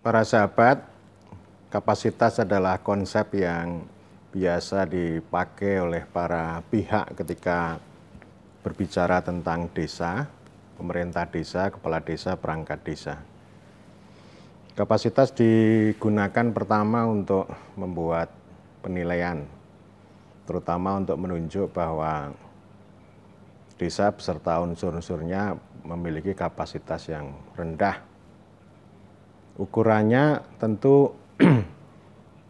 Para sahabat, kapasitas adalah konsep yang biasa dipakai oleh para pihak ketika berbicara tentang desa, pemerintah desa, kepala desa, perangkat desa. Kapasitas digunakan pertama untuk membuat penilaian, terutama untuk menunjuk bahwa desa beserta unsur-unsurnya memiliki kapasitas yang rendah Ukurannya tentu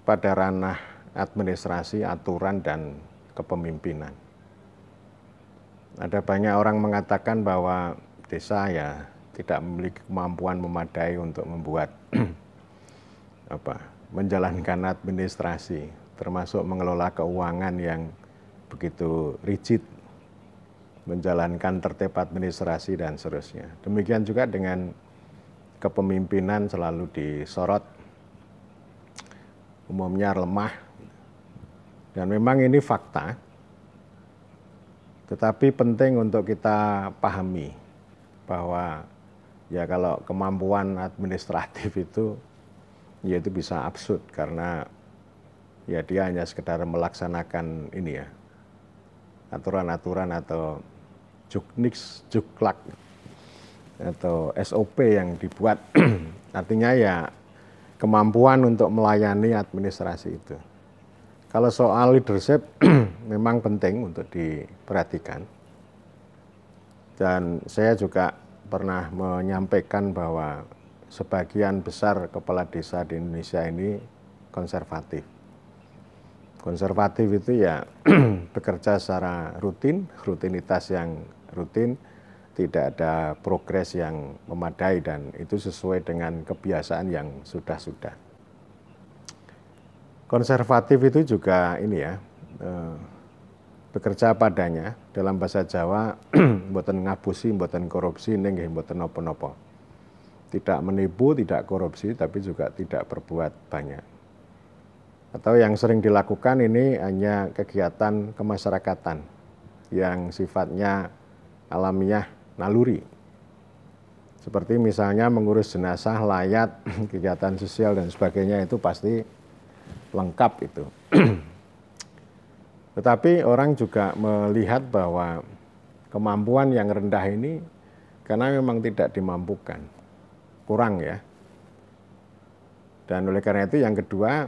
pada ranah administrasi, aturan, dan kepemimpinan. Ada banyak orang mengatakan bahwa desa ya tidak memiliki kemampuan memadai untuk membuat apa menjalankan administrasi termasuk mengelola keuangan yang begitu rigid menjalankan tertib administrasi dan seterusnya demikian juga dengan kepemimpinan selalu disorot, umumnya lemah, dan memang ini fakta, tetapi penting untuk kita pahami bahwa ya kalau kemampuan administratif itu ya itu bisa absurd karena ya dia hanya sekedar melaksanakan ini ya aturan-aturan atau juknis juklak atau SOP yang dibuat artinya ya kemampuan untuk melayani administrasi itu. Kalau soal leadership memang penting untuk diperhatikan. Dan saya juga pernah menyampaikan bahwa sebagian besar kepala desa di Indonesia ini konservatif. Konservatif itu ya bekerja secara rutin, rutinitas yang rutin, tidak ada progres yang memadai dan itu sesuai dengan kebiasaan yang sudah-sudah. Konservatif itu juga ini ya, eh, bekerja padanya dalam bahasa Jawa, buatan ngabusi, buatan korupsi, neng buatan nopo-nopo. Tidak menipu, tidak korupsi, tapi juga tidak berbuat banyak. Atau yang sering dilakukan ini hanya kegiatan kemasyarakatan yang sifatnya alamiah naluri. Seperti misalnya mengurus jenazah, layat, kegiatan sosial dan sebagainya itu pasti lengkap itu. Tetapi orang juga melihat bahwa kemampuan yang rendah ini karena memang tidak dimampukan, kurang ya. Dan oleh karena itu yang kedua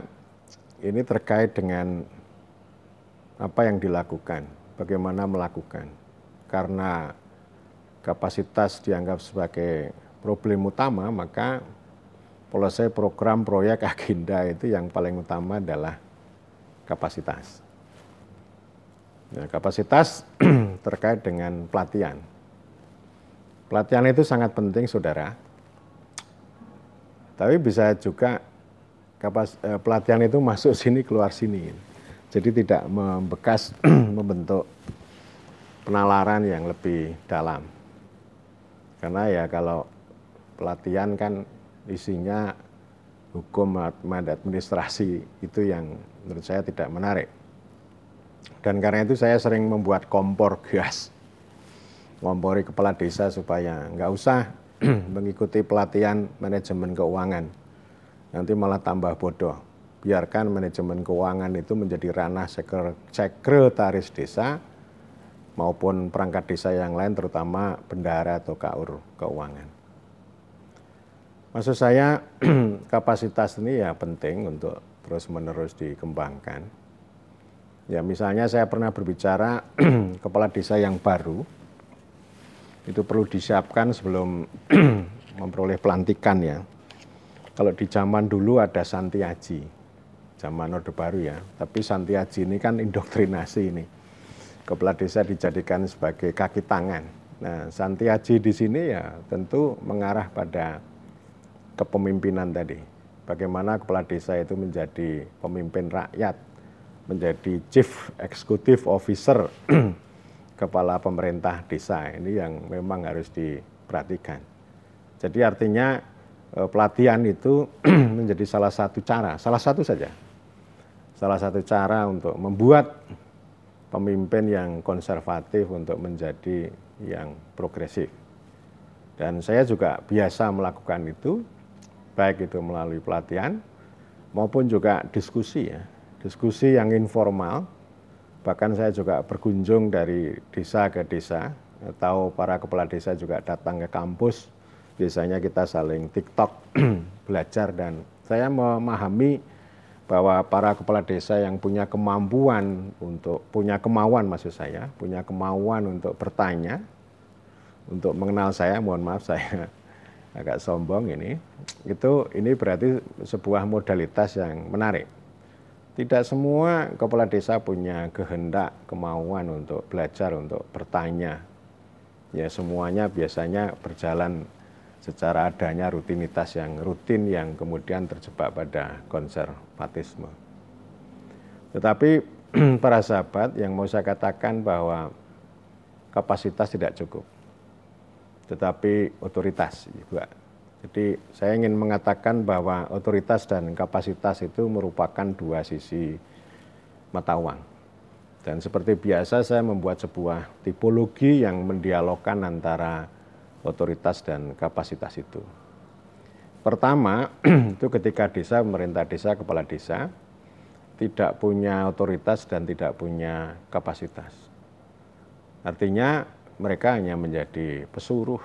ini terkait dengan apa yang dilakukan, bagaimana melakukan. Karena kapasitas dianggap sebagai problem utama, maka pola program, proyek, agenda itu yang paling utama adalah kapasitas. Nah, kapasitas terkait dengan pelatihan. Pelatihan itu sangat penting, saudara. Tapi bisa juga kapas, eh, pelatihan itu masuk sini keluar sini. Jadi tidak membekas membentuk penalaran yang lebih dalam. Karena ya kalau pelatihan kan isinya hukum dan administrasi itu yang menurut saya tidak menarik. Dan karena itu saya sering membuat kompor gas, ngompori kepala desa supaya nggak usah mengikuti pelatihan manajemen keuangan. Nanti malah tambah bodoh. Biarkan manajemen keuangan itu menjadi ranah sekretaris desa, maupun perangkat desa yang lain terutama bendahara atau kaur keuangan. Maksud saya kapasitas ini ya penting untuk terus-menerus dikembangkan. Ya misalnya saya pernah berbicara kepala desa yang baru itu perlu disiapkan sebelum memperoleh pelantikan ya. Kalau di zaman dulu ada santiaji, zaman Orde Baru ya, tapi santiaji ini kan indoktrinasi ini kepala desa dijadikan sebagai kaki tangan. Nah, Santiaji di sini ya tentu mengarah pada kepemimpinan tadi. Bagaimana kepala desa itu menjadi pemimpin rakyat, menjadi chief executive officer kepala pemerintah desa. Ini yang memang harus diperhatikan. Jadi artinya eh, pelatihan itu menjadi salah satu cara, salah satu saja. Salah satu cara untuk membuat pemimpin yang konservatif untuk menjadi yang progresif. Dan saya juga biasa melakukan itu, baik itu melalui pelatihan maupun juga diskusi ya. Diskusi yang informal, bahkan saya juga berkunjung dari desa ke desa, atau para kepala desa juga datang ke kampus, biasanya kita saling TikTok belajar dan saya memahami bahwa para kepala desa yang punya kemampuan untuk punya kemauan maksud saya, punya kemauan untuk bertanya, untuk mengenal saya, mohon maaf saya agak sombong ini, itu ini berarti sebuah modalitas yang menarik. Tidak semua kepala desa punya kehendak, kemauan untuk belajar, untuk bertanya. Ya semuanya biasanya berjalan secara adanya rutinitas yang rutin yang kemudian terjebak pada konservatisme. Tetapi para sahabat yang mau saya katakan bahwa kapasitas tidak cukup, tetapi otoritas juga. Jadi saya ingin mengatakan bahwa otoritas dan kapasitas itu merupakan dua sisi mata uang. Dan seperti biasa saya membuat sebuah tipologi yang mendialogkan antara otoritas dan kapasitas itu. Pertama, itu ketika desa, pemerintah desa, kepala desa tidak punya otoritas dan tidak punya kapasitas. Artinya mereka hanya menjadi pesuruh,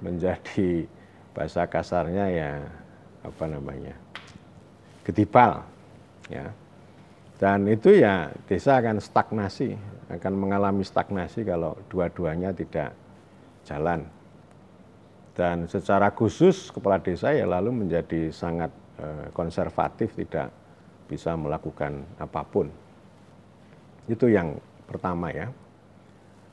menjadi bahasa kasarnya ya apa namanya ketipal ya dan itu ya desa akan stagnasi akan mengalami stagnasi kalau dua-duanya tidak jalan. Dan secara khusus kepala desa ya lalu menjadi sangat eh, konservatif, tidak bisa melakukan apapun. Itu yang pertama ya.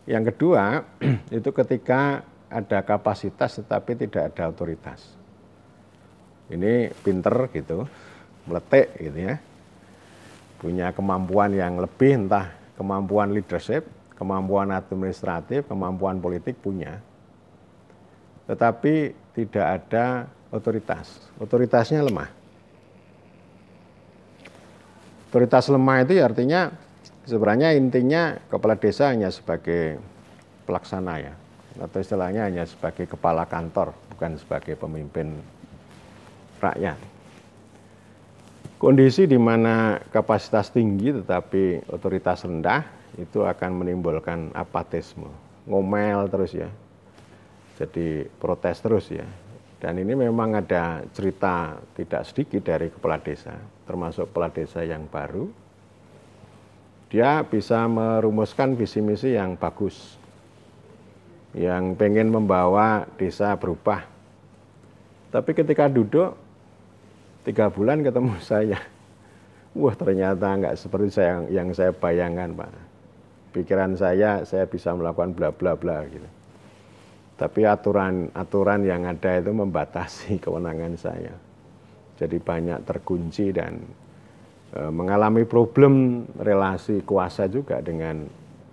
Yang kedua itu ketika ada kapasitas tetapi tidak ada otoritas. Ini pinter gitu, meletik gitu ya. Punya kemampuan yang lebih entah kemampuan leadership kemampuan administratif, kemampuan politik punya. Tetapi tidak ada otoritas. Otoritasnya lemah. Otoritas lemah itu ya artinya sebenarnya intinya kepala desa hanya sebagai pelaksana ya. Atau istilahnya hanya sebagai kepala kantor, bukan sebagai pemimpin rakyat. Kondisi di mana kapasitas tinggi tetapi otoritas rendah itu akan menimbulkan apatisme, ngomel terus ya. Jadi protes terus ya. Dan ini memang ada cerita tidak sedikit dari kepala desa, termasuk kepala desa yang baru. Dia bisa merumuskan visi misi yang bagus, yang pengen membawa desa berubah. Tapi ketika duduk, tiga bulan ketemu saya, wah ternyata nggak seperti saya, yang saya bayangkan Pak pikiran saya saya bisa melakukan bla bla bla gitu. Tapi aturan-aturan yang ada itu membatasi kewenangan saya. Jadi banyak terkunci dan e, mengalami problem relasi kuasa juga dengan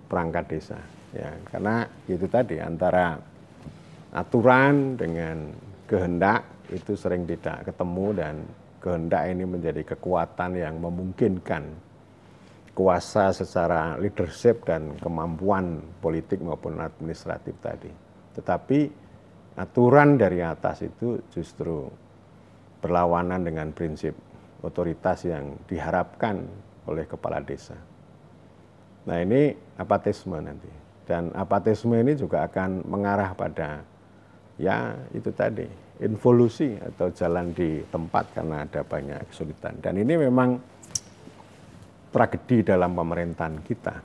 perangkat desa. Ya, karena itu tadi antara aturan dengan kehendak itu sering tidak ketemu dan kehendak ini menjadi kekuatan yang memungkinkan kuasa secara leadership dan kemampuan politik maupun administratif tadi. Tetapi aturan dari atas itu justru berlawanan dengan prinsip otoritas yang diharapkan oleh kepala desa. Nah ini apatisme nanti. Dan apatisme ini juga akan mengarah pada ya itu tadi involusi atau jalan di tempat karena ada banyak kesulitan. Dan ini memang tragedi dalam pemerintahan kita.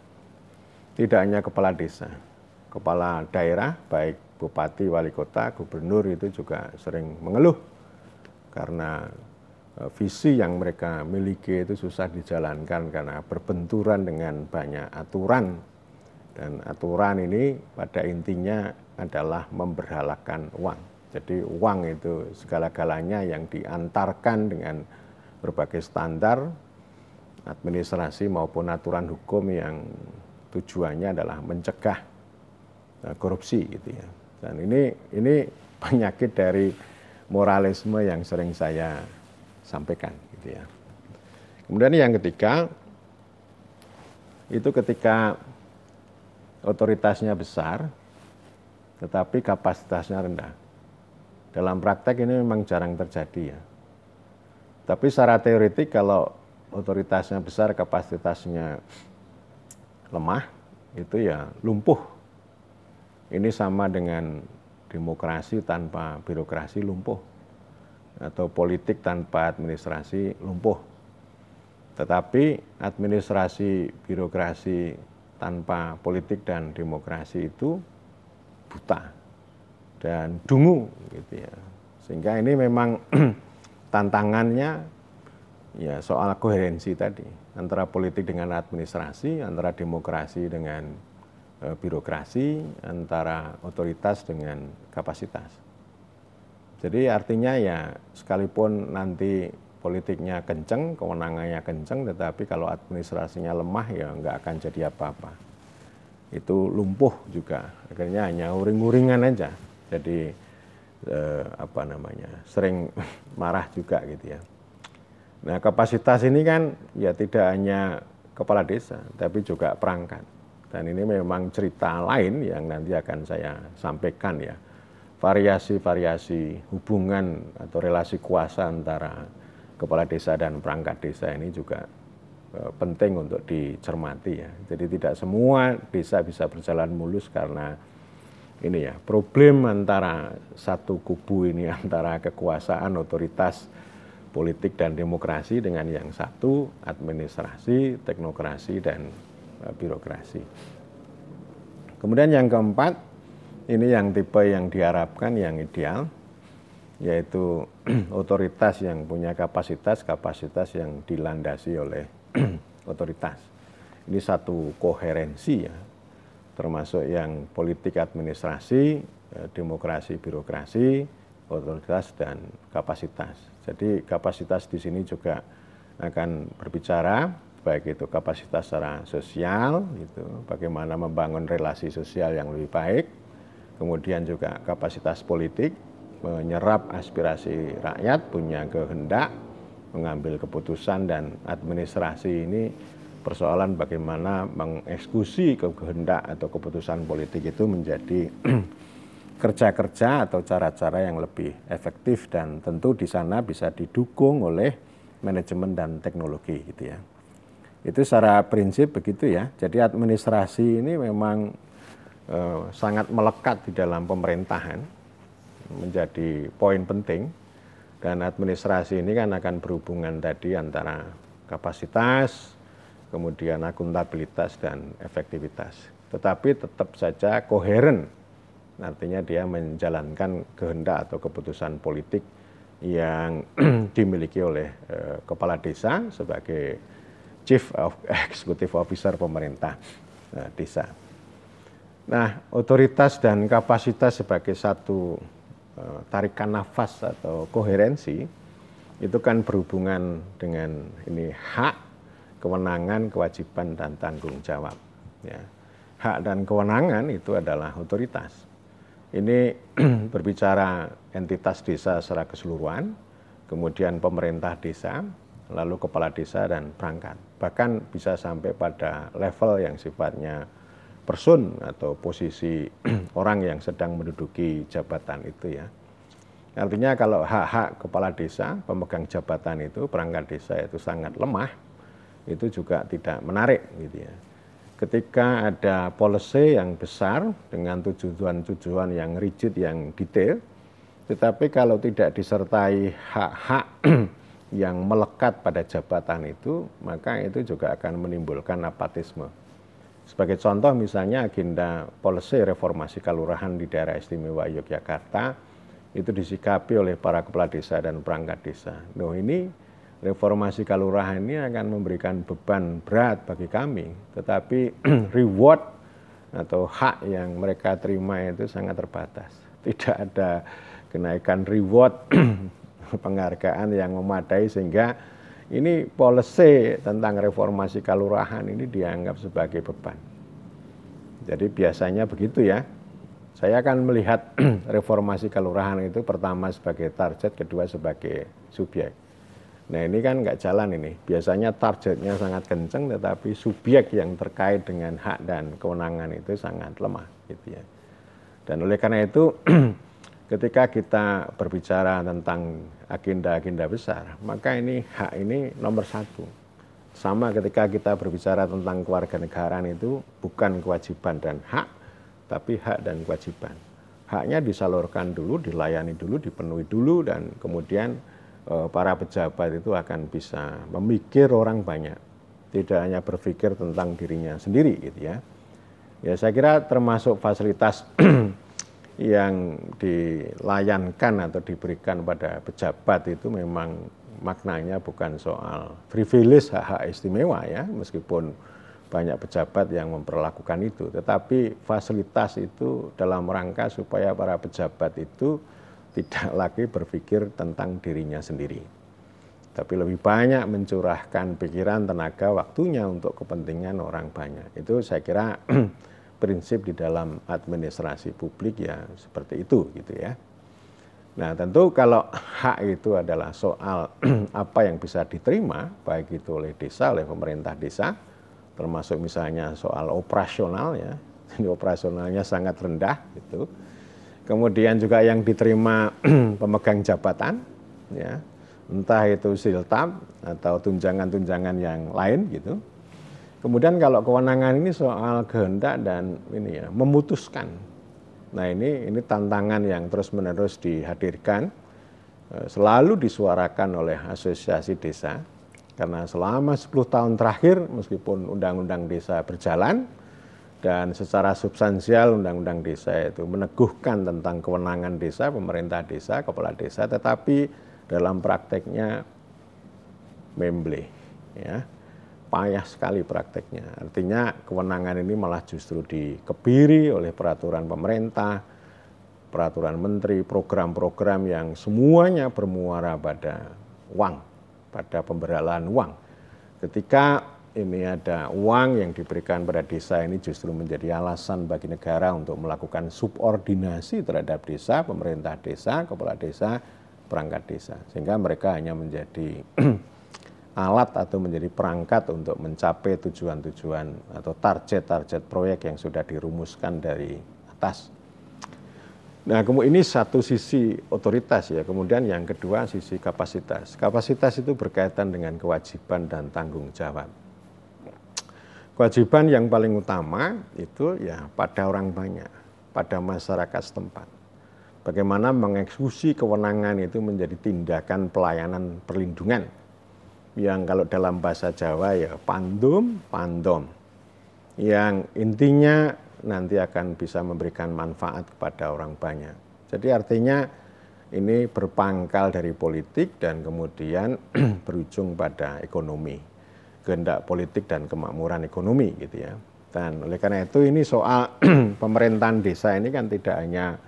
Tidak hanya kepala desa, kepala daerah, baik bupati, wali kota, gubernur itu juga sering mengeluh karena e, visi yang mereka miliki itu susah dijalankan karena berbenturan dengan banyak aturan dan aturan ini pada intinya adalah memberhalakan uang. Jadi uang itu segala-galanya yang diantarkan dengan berbagai standar administrasi maupun aturan hukum yang tujuannya adalah mencegah eh, korupsi gitu ya. Dan ini ini penyakit dari moralisme yang sering saya sampaikan gitu ya. Kemudian yang ketiga itu ketika otoritasnya besar tetapi kapasitasnya rendah. Dalam praktek ini memang jarang terjadi ya. Tapi secara teoretik kalau otoritasnya besar, kapasitasnya lemah, itu ya lumpuh. Ini sama dengan demokrasi tanpa birokrasi lumpuh atau politik tanpa administrasi lumpuh. Tetapi administrasi birokrasi tanpa politik dan demokrasi itu buta dan dungu gitu ya. Sehingga ini memang tantangannya ya soal koherensi tadi antara politik dengan administrasi, antara demokrasi dengan e, birokrasi, antara otoritas dengan kapasitas. Jadi artinya ya sekalipun nanti politiknya kenceng, kewenangannya kenceng, tetapi kalau administrasinya lemah ya nggak akan jadi apa-apa. Itu lumpuh juga, akhirnya hanya uring-uringan aja. Jadi eh, apa namanya sering marah juga gitu ya. Nah kapasitas ini kan ya tidak hanya kepala desa, tapi juga perangkat. Dan ini memang cerita lain yang nanti akan saya sampaikan ya. Variasi-variasi hubungan atau relasi kuasa antara kepala desa dan perangkat desa ini juga eh, penting untuk dicermati ya. Jadi tidak semua desa bisa berjalan mulus karena ini ya problem antara satu kubu ini antara kekuasaan otoritas politik dan demokrasi dengan yang satu administrasi, teknokrasi dan eh, birokrasi. Kemudian yang keempat, ini yang tipe yang diharapkan yang ideal yaitu otoritas yang punya kapasitas-kapasitas yang dilandasi oleh otoritas. Ini satu koherensi ya, termasuk yang politik administrasi, eh, demokrasi birokrasi, otoritas dan kapasitas. Jadi kapasitas di sini juga akan berbicara baik itu kapasitas secara sosial itu bagaimana membangun relasi sosial yang lebih baik, kemudian juga kapasitas politik menyerap aspirasi rakyat, punya kehendak, mengambil keputusan dan administrasi ini persoalan bagaimana mengeksekusi kehendak atau keputusan politik itu menjadi kerja-kerja atau cara-cara yang lebih efektif dan tentu di sana bisa didukung oleh manajemen dan teknologi gitu ya. Itu secara prinsip begitu ya. Jadi administrasi ini memang e, sangat melekat di dalam pemerintahan menjadi poin penting dan administrasi ini kan akan berhubungan tadi antara kapasitas, kemudian akuntabilitas dan efektivitas. Tetapi tetap saja koheren artinya dia menjalankan kehendak atau keputusan politik yang dimiliki oleh eh, kepala desa sebagai chief of executive officer pemerintah eh, desa. Nah, otoritas dan kapasitas sebagai satu eh, tarikan nafas atau koherensi itu kan berhubungan dengan ini hak, kewenangan, kewajiban dan tanggung jawab. Ya. Hak dan kewenangan itu adalah otoritas ini berbicara entitas desa secara keseluruhan, kemudian pemerintah desa, lalu kepala desa dan perangkat. Bahkan bisa sampai pada level yang sifatnya person atau posisi orang yang sedang menduduki jabatan itu ya. Artinya kalau hak-hak kepala desa, pemegang jabatan itu, perangkat desa itu sangat lemah, itu juga tidak menarik gitu ya ketika ada policy yang besar dengan tujuan-tujuan yang rigid, yang detail, tetapi kalau tidak disertai hak-hak yang melekat pada jabatan itu, maka itu juga akan menimbulkan apatisme. Sebagai contoh misalnya agenda policy reformasi kelurahan di daerah istimewa Yogyakarta itu disikapi oleh para kepala desa dan perangkat desa. Nah ini reformasi kalurahan ini akan memberikan beban berat bagi kami, tetapi reward atau hak yang mereka terima itu sangat terbatas. Tidak ada kenaikan reward penghargaan yang memadai sehingga ini policy tentang reformasi kalurahan ini dianggap sebagai beban. Jadi biasanya begitu ya. Saya akan melihat reformasi kalurahan itu pertama sebagai target, kedua sebagai subjek. Nah ini kan nggak jalan ini. Biasanya targetnya sangat kenceng tetapi subjek yang terkait dengan hak dan kewenangan itu sangat lemah, gitu ya. Dan oleh karena itu, ketika kita berbicara tentang agenda-agenda besar, maka ini hak ini nomor satu. Sama ketika kita berbicara tentang keluarga kewarganegaraan itu bukan kewajiban dan hak, tapi hak dan kewajiban. Haknya disalurkan dulu, dilayani dulu, dipenuhi dulu, dan kemudian Eh, para pejabat itu akan bisa memikir orang banyak, tidak hanya berpikir tentang dirinya sendiri gitu ya. Ya saya kira termasuk fasilitas yang dilayankan atau diberikan pada pejabat itu memang maknanya bukan soal privilege hak-hak istimewa ya, meskipun banyak pejabat yang memperlakukan itu, tetapi fasilitas itu dalam rangka supaya para pejabat itu tidak lagi berpikir tentang dirinya sendiri, tapi lebih banyak mencurahkan pikiran, tenaga, waktunya untuk kepentingan orang banyak. Itu saya kira prinsip di dalam administrasi publik ya seperti itu gitu ya. Nah tentu kalau hak itu adalah soal apa yang bisa diterima baik itu oleh desa, oleh pemerintah desa, termasuk misalnya soal operasional ya, jadi operasionalnya sangat rendah gitu kemudian juga yang diterima pemegang jabatan, ya, entah itu siltab atau tunjangan-tunjangan yang lain gitu. Kemudian kalau kewenangan ini soal kehendak dan ini ya memutuskan. Nah ini ini tantangan yang terus menerus dihadirkan, eh, selalu disuarakan oleh asosiasi desa karena selama 10 tahun terakhir meskipun undang-undang desa berjalan dan secara substansial undang-undang desa itu meneguhkan tentang kewenangan desa, pemerintah desa, kepala desa, tetapi dalam prakteknya membleh, ya payah sekali prakteknya. Artinya kewenangan ini malah justru dikebiri oleh peraturan pemerintah, peraturan menteri, program-program yang semuanya bermuara pada uang, pada pemberalahan uang. Ketika ini ada uang yang diberikan pada desa ini justru menjadi alasan bagi negara untuk melakukan subordinasi terhadap desa, pemerintah desa, kepala desa, perangkat desa. Sehingga mereka hanya menjadi alat atau menjadi perangkat untuk mencapai tujuan-tujuan atau target-target proyek yang sudah dirumuskan dari atas. Nah, kemudian ini satu sisi otoritas ya. Kemudian yang kedua sisi kapasitas. Kapasitas itu berkaitan dengan kewajiban dan tanggung jawab. Kewajiban yang paling utama itu ya pada orang banyak, pada masyarakat setempat. Bagaimana mengeksekusi kewenangan itu menjadi tindakan pelayanan perlindungan yang kalau dalam bahasa Jawa ya pandum, pandom. Yang intinya nanti akan bisa memberikan manfaat kepada orang banyak. Jadi artinya ini berpangkal dari politik dan kemudian berujung pada ekonomi kehendak politik dan kemakmuran ekonomi gitu ya. Dan oleh karena itu ini soal pemerintahan desa ini kan tidak hanya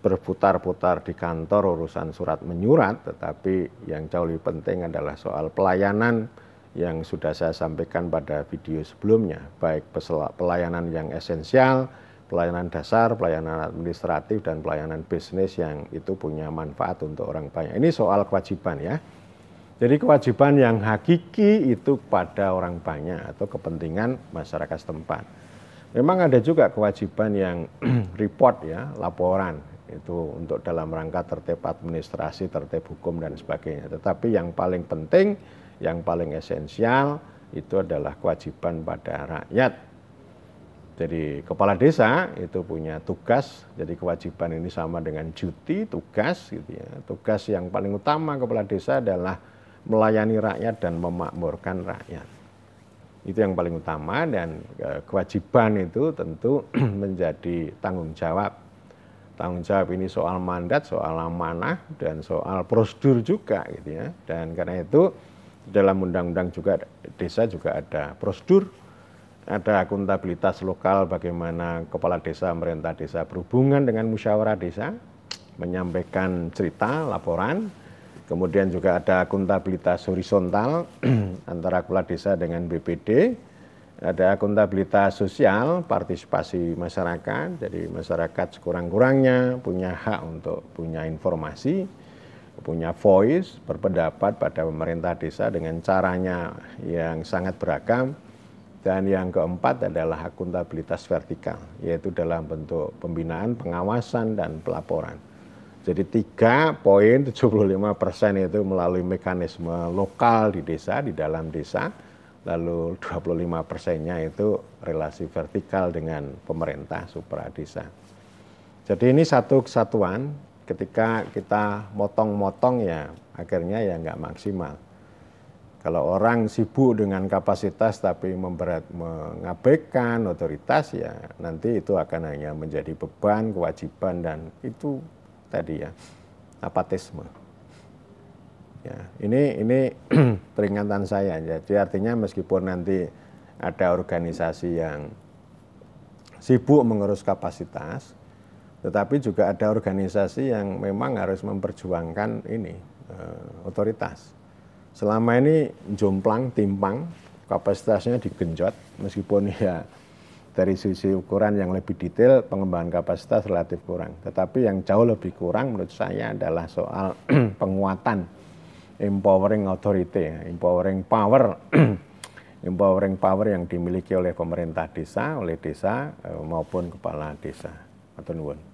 berputar-putar di kantor urusan surat menyurat, tetapi yang jauh lebih penting adalah soal pelayanan yang sudah saya sampaikan pada video sebelumnya, baik pelayanan yang esensial, pelayanan dasar, pelayanan administratif, dan pelayanan bisnis yang itu punya manfaat untuk orang banyak. Ini soal kewajiban ya. Jadi kewajiban yang hakiki itu pada orang banyak atau kepentingan masyarakat setempat. Memang ada juga kewajiban yang report ya, laporan itu untuk dalam rangka tertib administrasi, tertib hukum dan sebagainya. Tetapi yang paling penting, yang paling esensial itu adalah kewajiban pada rakyat. Jadi kepala desa itu punya tugas, jadi kewajiban ini sama dengan cuti, tugas gitu ya. Tugas yang paling utama kepala desa adalah melayani rakyat dan memakmurkan rakyat. Itu yang paling utama dan e, kewajiban itu tentu menjadi tanggung jawab. Tanggung jawab ini soal mandat, soal amanah dan soal prosedur juga gitu ya. Dan karena itu dalam undang-undang juga desa juga ada prosedur, ada akuntabilitas lokal bagaimana kepala desa, pemerintah desa berhubungan dengan musyawarah desa, menyampaikan cerita, laporan, Kemudian juga ada akuntabilitas horizontal antara kepala desa dengan BPD. Ada akuntabilitas sosial, partisipasi masyarakat. Jadi masyarakat sekurang-kurangnya punya hak untuk punya informasi, punya voice, berpendapat pada pemerintah desa dengan caranya yang sangat beragam. Dan yang keempat adalah akuntabilitas vertikal, yaitu dalam bentuk pembinaan, pengawasan, dan pelaporan. Jadi tiga poin 3.75 persen itu melalui mekanisme lokal di desa, di dalam desa, lalu 25 persennya itu relasi vertikal dengan pemerintah supra desa. Jadi ini satu kesatuan ketika kita motong-motong ya akhirnya ya nggak maksimal. Kalau orang sibuk dengan kapasitas tapi memberat mengabaikan otoritas ya nanti itu akan hanya menjadi beban, kewajiban dan itu tadi ya apatisme. Ya, ini ini peringatan saya. Jadi artinya meskipun nanti ada organisasi yang sibuk mengurus kapasitas, tetapi juga ada organisasi yang memang harus memperjuangkan ini e, otoritas. Selama ini jomplang, timpang, kapasitasnya digenjot, meskipun ya dari sisi ukuran yang lebih detail pengembangan kapasitas relatif kurang. Tetapi yang jauh lebih kurang menurut saya adalah soal penguatan empowering authority, empowering power, empowering power yang dimiliki oleh pemerintah desa, oleh desa eh, maupun kepala desa. atau nuwun.